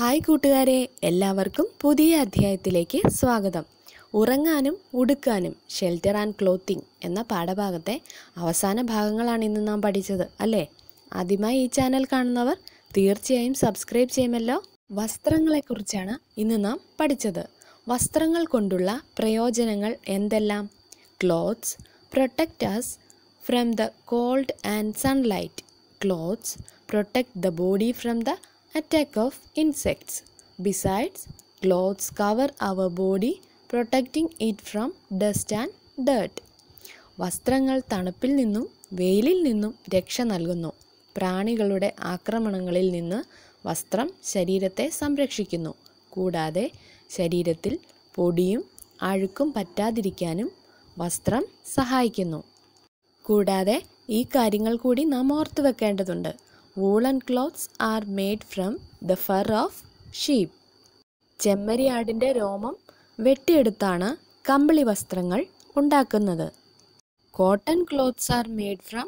Hi കൂട്ടുകാരെ എല്ലാവർക്കും പുതിയ അധ്യായത്തിലേക്ക് സ്വാഗതം ഉറങ്ങാനും ഉടുക്കാനും ഷെൽട്ടർ ആൻഡ് ക്ലോത്തിങ് എന്ന പാഠഭാഗത്തെ അവസാന ഭാഗങ്ങളാണ് ഇന്ന് നാം പഠിച്ചത് അല്ലേ ആദ്യമായി ഈ ചാനൽ കാണുന്നവർ തീർച്ചയായും സബ്സ്ക്രൈബ് ചെയ്യുമല്ലോ വസ്ത്രങ്ങളെക്കുറിച്ചാണ് ഇന്ന് നാം പഠിച്ചത് വസ്ത്രങ്ങൾ കൊണ്ടുള്ള പ്രയോജനങ്ങൾ എന്തെല്ലാം clothes protectors from the cold and sunlight clothes protect the body from the attack of insects. Besides, clothes cover our body, protecting it from dust and dirt. വസ്ത്രങ്ങൾ തണുപ്പിൽ നിന്നും വെയിലിൽ നിന്നും രക്ഷ നൽകുന്നു പ്രാണികളുടെ ആക്രമണങ്ങളിൽ നിന്ന് വസ്ത്രം ശരീരത്തെ സംരക്ഷിക്കുന്നു കൂടാതെ ശരീരത്തിൽ പൊടിയും അഴുക്കും പറ്റാതിരിക്കാനും വസ്ത്രം സഹായിക്കുന്നു കൂടാതെ ഈ കാര്യങ്ങൾ കൂടി നാം ഓർത്തു വെക്കേണ്ടതുണ്ട് woollen clothes are made from the fur of sheep ചെമ്മരിയാടിൻ്റെ രോമം വെട്ടിയെടുത്താണ് കമ്പിളി വസ്ത്രങ്ങൾ ഉണ്ടാക്കുന്നത് cotton clothes are made from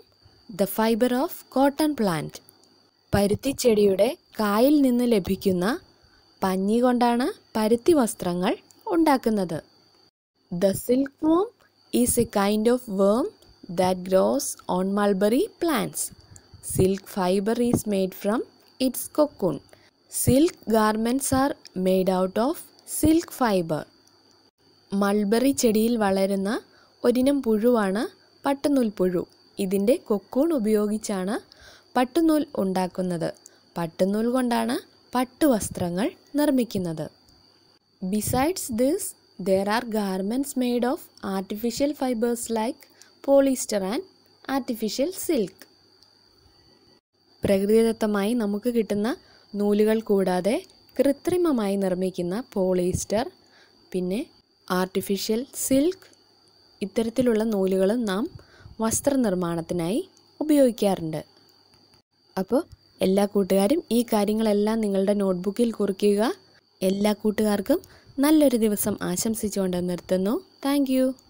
the fibre of cotton plant പരുത്തിച്ചെടിയുടെ കായിൽ നിന്ന് ലഭിക്കുന്ന പഞ്ഞി കൊണ്ടാണ് പരുത്തി വസ്ത്രങ്ങൾ ഉണ്ടാക്കുന്നത് the silkworm is a kind of worm that grows on mulberry plants Silk fiber is made from its cocoon. Silk garments are made out of silk fiber. Mulberry ചെടിയിൽ വളരുന്ന ഒരിനം പുഴുവാണ് പട്ടുനൂൽ പുഴു ഇതിൻ്റെ കൊക്കൂൺ ഉപയോഗിച്ചാണ് പട്ടുനൂൽ ഉണ്ടാക്കുന്നത് പട്ടുനൂൽ കൊണ്ടാണ് പട്ടുവസ്ത്രങ്ങൾ നിർമ്മിക്കുന്നത് besides this there are garments made of artificial fibres like polyester and artificial silk പ്രകൃതിദത്തമായി നമുക്ക് കിട്ടുന്ന നൂലുകൾ കൂടാതെ കൃത്രിമമായി നിർമ്മിക്കുന്ന പോളിസ്റ്റർ പിന്നെ ആർട്ടിഫിഷ്യൽ സിൽക്ക് ഇത്തരത്തിലുള്ള നൂലുകളും നാം വസ്ത്രനിർമ്മാണത്തിനായി ഉപയോഗിക്കാറുണ്ട് അപ്പോൾ എല്ലാ കൂട്ടുകാരും ഈ കാര്യങ്ങളെല്ലാം നിങ്ങളുടെ നോട്ട്ബുക്കിൽ കുറിക്കുക എല്ലാ കൂട്ടുകാർക്കും നല്ലൊരു ദിവസം ആശംസിച്ചുകൊണ്ട് നിർത്തുന്നു താങ്ക്